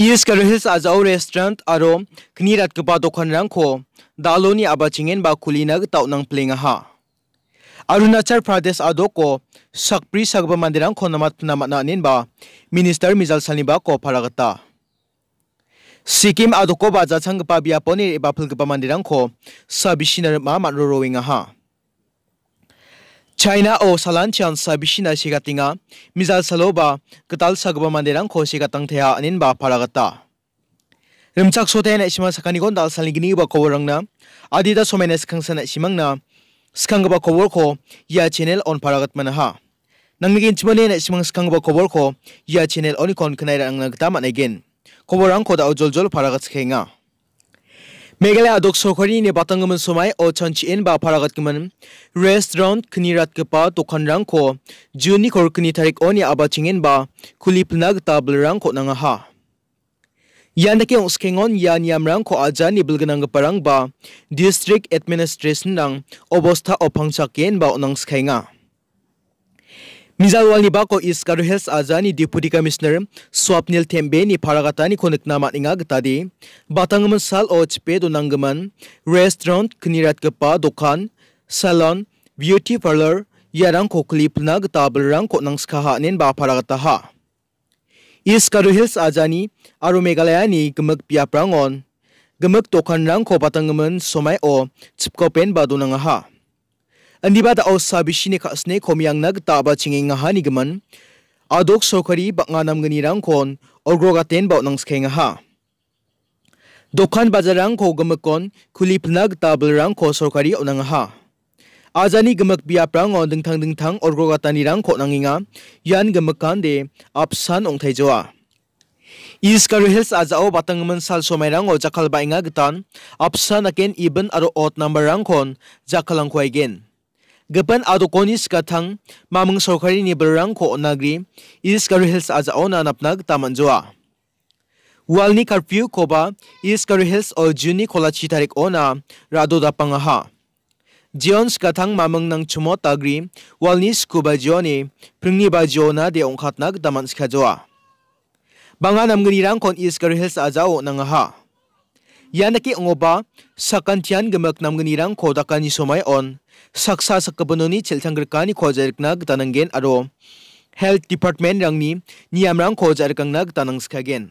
Iska rehis az au restaurant aro knirat kapa dokan rang ko daloni abachingen ba kulina tau nang plinga ha. Arunachal Pradesh adoko sakpri sagba mandirang ko namat namatna nin ba Minister Mizal Saniba ko paragata. Sikkim adoko ba jachang pa biaponi ba phulgpa mandirang ko sabishinar ma matro rowinga ha. China o salan chan sabishina siga tinga mizal saloba katal sagba m a n d e r a n g k o s i k a tangthea anin ba paragata rimchak soten a sima sakani gon dal salingini ba k o w a r a n g n a adida s o m e n e skangsan a simangna skangba kowor ko ya channel on paragat manaha nangnigin chimane simang skangba kowor ko ya channel on i kon knaira n g n a gta manegin k o w a r a n g ko da ojol jol paragat skhenga Meghalaya दक्षखरी ने बतंगम समय ओछन बा फरागतम restaurant खनी रात के पा दोखान रंग खो जून खोर खनी तारीख ओनी आबा चिंगेन बा खुलीपनाग टाबल रंग खोना हा यानके उकेंगन यान याम खो आजा निबल गंग परंग बा डिस्ट्रिक्ट एडमिनिस्ट्रेशन रंग अवस्था ओफंग सकेन बा उनंग स्खेगा Mizalwal bako iskar health azani deputy commissioner swapnil tembe ni paragatani konekna matninga gatadi batangaman sal ochpe donangaman restaurant knirat gapa dokan salon beauty parlor yarang kokli pna gatabalrang konangskaha nen ba paragataha iskar health azani aro megalaya ni gemek piaprangon gemek dokan rang ko batangaman somai o chipkopen ba donangaha Andiba da osa bishine kasne komyang nag taba chingeng ngaha nigaman. Adok sokari banganam ganirang kon orgrogaten baut nang skeng ngaha. Dokan bazarang ko gamakon kulip nag tablerang ko sokari onang ngaha. Azani gamak biaprang on dengtang dengtang orgrogatanirang ko nanginga yan gamakan de apsan ong joa. Iskar Hills azao batangman sal somerang o jakal bainga gitan apsan aken iban aro ot numberang kon jakalang ko again. Gapan adokonis kathang mamang sokari ni berang ko onagri is karuhils aja ona napnag tamanjoa. Walni karpiu koba is karuhils o juni kolachi tarik ona rado dapangaha. Jions kathang mamang nang chumo tagri walni skuba joni pringni ba jona de onkhatnag damanskajoa. Banga namgani rang kon is karuhils aja o nangaha. Yanaki ngoba sakan gemak gemak namgenirang kodakani somai on saksa sakabanoni chelchanggerkani khojarikna gtananggen aro health department rangni niyamrang khojarikangna gtanang skagen.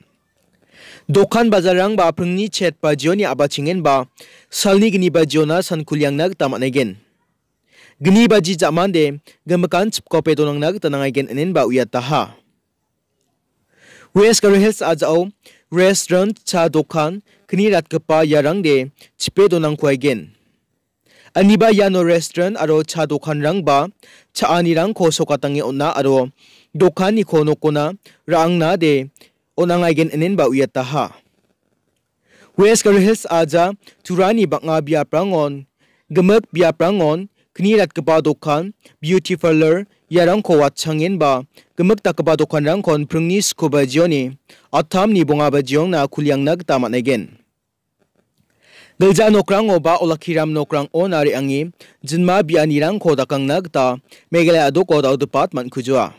dokan bazarang ba aprangni chet ba jioni abachingen ba salni gni ba jiona nag gtamanegen gni ba ji jamande gemakan donang nag tanangagen enen ba uyataha West health ajao restaurant cha dokan kini rat kapa yarang de chipe donang khwai gen aniba yano restaurant aro cha dokan rang ba cha ani rang kho soka tangi ona aro dokan ni khono kona rang na de onangai gen enen ba uyata ha west hills aja turani banga bia prangon gemak bia prangon kini rat kapa dokan beauty parlor yarang ko wat changin ba gemek tak ba dokan rang kon prungni skuba jioni atham ni bonga ba jiong na k u l i a n g nag t a m a negen Gelja nokrang oba olakiram nokrang o nari angi jinma biani rang ko dakang nagta m e g a l e ado ko da udupat man kujua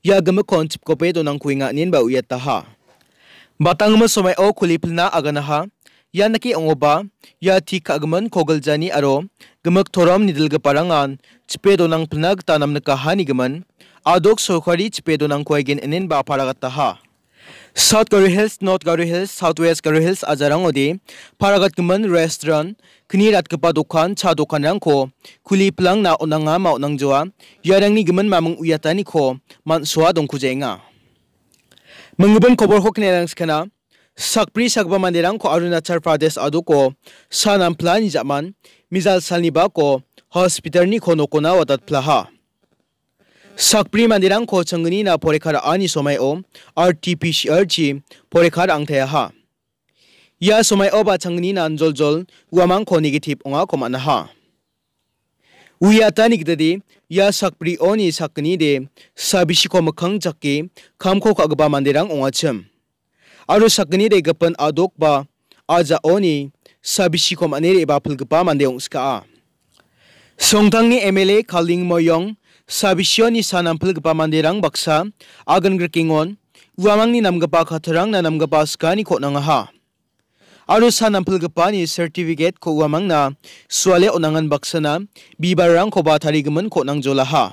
ya gemek kon chip ko pe do nang kuinga nin ba uyat taha batang ma somai o kulipna l aganaha यानकि अंगोबा या थी खागमन खोगल जानी आरो गमक theorem निदल गपारांगान चपेदो नंग फनाग तानम न कहानी गमन आदोक सोखारी चपेदो नंग कोइगिन एनन बा फारागा तहा South Garo Hills North Garo Hills South West Garo Hills अजारांग ओदि फारागत गमन रेस्टोरेंट खनि रात कपा दोकान छा दोकान रंग को खुली प्लांग ना ओनांगा माउ नंग जोआ यारांग नि गमन मामंग उयातानी खो मान सोआ दोंखु जेंगा मंगबन खबर हो खने खना sakpri sakba manderangko Arunachal Pradesh aduko sanam plani jaman mizal salniba ko hospital ni khono kona watat plaha sakpri manderangko changni na porekhar ani somai o RT-PCR ji porekhar angthaya ha या समय ओबा छंगनी नानजोल जोल वामांग खो negative ओंगा कोमाना हा उयाता निगददि या सकप्री ओनि सकनी दे साबिसि को मखंग jockey खामखौ कागबा मानदेरांग ओंगा छम aru sakgni regapun adokba aja oni sabisikom anere eba phulgpa mandeong ska songtangni MLA Kaling Moyong sabisioni sanam phulgpa manderang baksa agan grekingon uamangni namgapa khatarang na namgapa skani khonanga ha aru sanam phulgapani certificate ko uamangna swale onangan baksana bibarang khoba tharigman khonang jola ha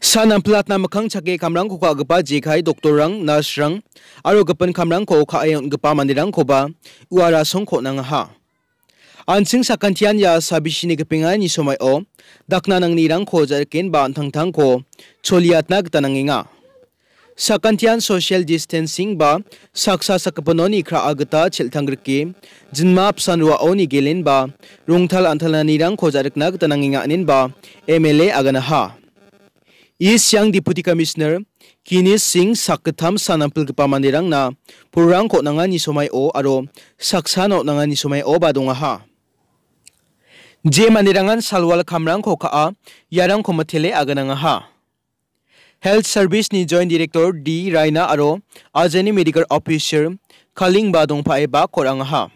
Sanam platna makang chake kamrang ko kagapa jekai doktorang nasrang aro gapan kamrang ko kaayon gapa mandirang ko ba uara song ko nang ha. Ansing sakantian ya sabishini gepinga ni somai o dakna nang nirang ko jarken ba antang tang ko choliat na gtananginga. Sakantian social distancing ba saksa sakapanoni kra agata chiltangrike jinmap sanwa oni gelin ba rungthal anthala nirang ko jarekna gtananginga nin ba MLA agana ha. East Siang Deputy Commissioner Kini Singh sakketam sanampilgipa mandirang na purang ko nangani sumay o aro saksano nangani sumay o badunga ha. Je manirangan salwal kamrang ko kaa yarang ko matele agananga ha. Health Service ni Joint Director D. Raina aro ajani medical officer kaling badong paeba korang ha.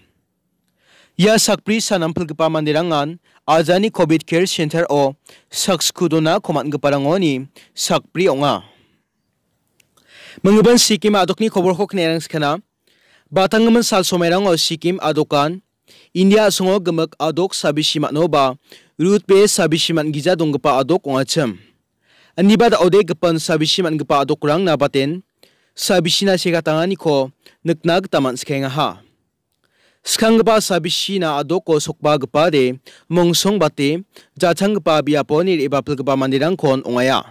Ya sakpri sanampilgipa mandirangan Azani COVID Care Center o sak skudona komat gaparangoni sak prionga. Menguban Sikkim adokni kobor hok nerang skana. Batangaman sal somerang o Sikkim adokan. India asongo gemek adok sabishimat noba. Rut be sabishimat giza donggepa adok ongachem. Anibad ode gepan sabishimat gepa adok rang nabaten. Sabishina segatangani ko neknag taman skenga ha. 스캉그바 사비시나 아도코 속바그바데 몽송바테 자창그바 kon 이바플그바 만디랑콘 옹아야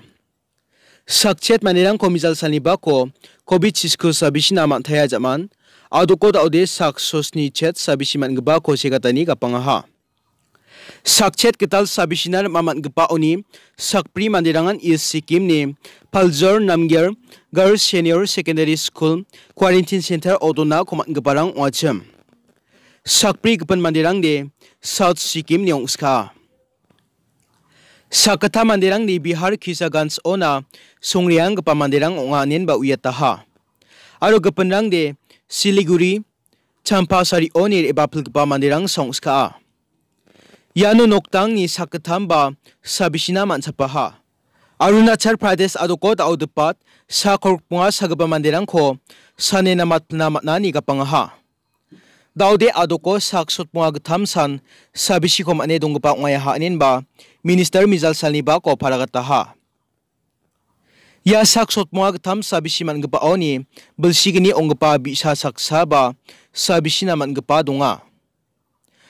sakchet manirang komizal sanibako kobi chisko sabishina taya jaman adoko daude sak sosni chet sabishiman gba ko segatani kapangaha sakchet ketal sabishinar maman gpa oni sakpri mandirangan is sikkim ni paljor namger girls senior secondary school quarantine center odona koman gparang wachem sakpri kepen mandirang de South Sikkim ni ongska. Sakata mandirang de Bihar kisagans ona songriang kepa mandirang onganen ba uyataha. Aro kepenrang de Siliguri, Sari onir eba pelkepa mandirang songska. Yanu noktang ni sakatamba sabisina mansapaha. Arunachal Pradesh adukot audupat sa korpunga sagaba mandirang ko sanena matna matnani kapangaha. Daude adoko saksut muag thamsan sabisikom ane dongpa ngaya ha anin ba minister Mizal Saliba ko paragata ha. Ya saksut muag tham man gepa oni belsigini onggepa bisa saksa ba sabisina man gepa donga.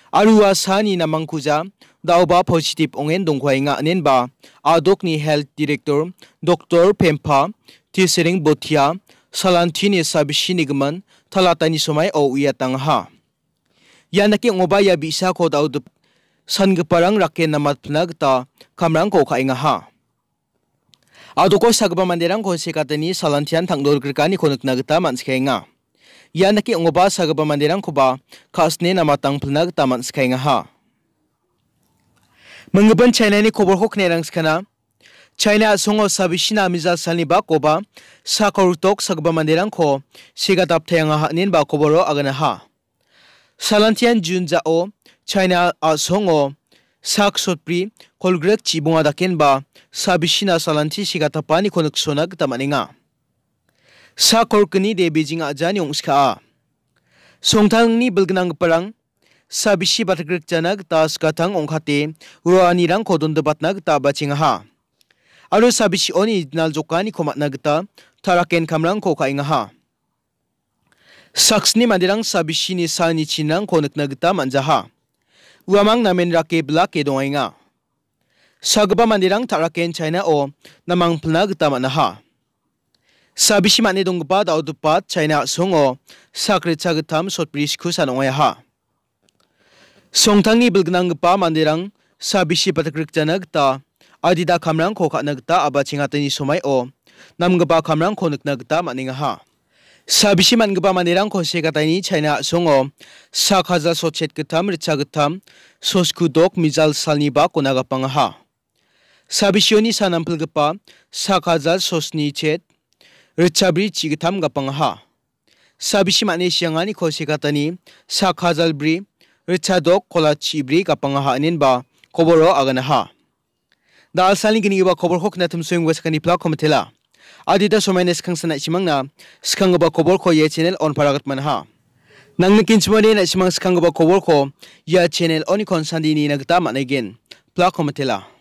Arua sani namangkuja dauba positif ongen dongkhwai nga anin ba ni health director Dr. Pempa Tisering Botia Salantini sabisini geman talatani somai o uyatang ha. यानके ओबा या बिसा खोद आउद संग परंग रके नमत फनग त कमरंग को खाइंग हा आदुको सगब मन्देरंग को सेकातनि सलंथियान थांगदोर ग्रकानि खोनक नगता मानसखेंगा यानके ओबा सगब मन्देरंग खबा खासने नमतंग फनग त मानसखेंगा हा मंगबन चाइनानि खबर खखने रंगसखना चाइना सोंगो सबिसिना मिजा सालिबा कोबा साकोरुतोक सगब मन्देरंग खो सेगा दाप्थेंगा हनिन बा खबरो आगना हा salantian junja o china asongo sak sotpri kolgrek chibunga dakenba sabishina salanti sigatapani koneksona gitamaninga sa korkni de beijing ajani ongska songthangni bilgnang parang sabishi batgrek janak tas kathang ongkhate urani rang khodond batna gita bachinga aro sabishi oni nal jokani khomatna gita taraken khamrang ko khainga ha saksni mandirang sabisini sani chinang konekna gita manjaha. Uamang namen rake belak ke dongainga. Sagaba mandirang taraken China o namang pelna gita manaha. Sabishi mani donggpa daudupat China songo sakre chagitam sotbrisku sanongayaha. Songtangi belgenanggpa mandirang sabishi patakrik jana gita adida kamrang kokakna gita abachingatani somai o namgpa kamrang konekna gita maningaha. Sabishiman Gubamanirang Kose Gatani China Songo Sakaza Sochet Gutam Ritagutam Soskudok Mizal Saniba Konagapangaha Sabishoni Sanampilgapa Sakaza Sosni Chet Ritabri Chigutam Gapangaha Sabishiman Isiangani Kose Gatani Sakazal Bri Ritadok Kola Chibri Gapangaha Ninba Koboro Aganaha Dal Saligini Koborok Natum Swing Westkani Plakometilla adida somaine skang sanai simangna skang ba kobol ko ye ya channel on paragat manha nangni kinchmani na simang skang ba kobol ya channel oni kon sandini nagta manegen plak komatela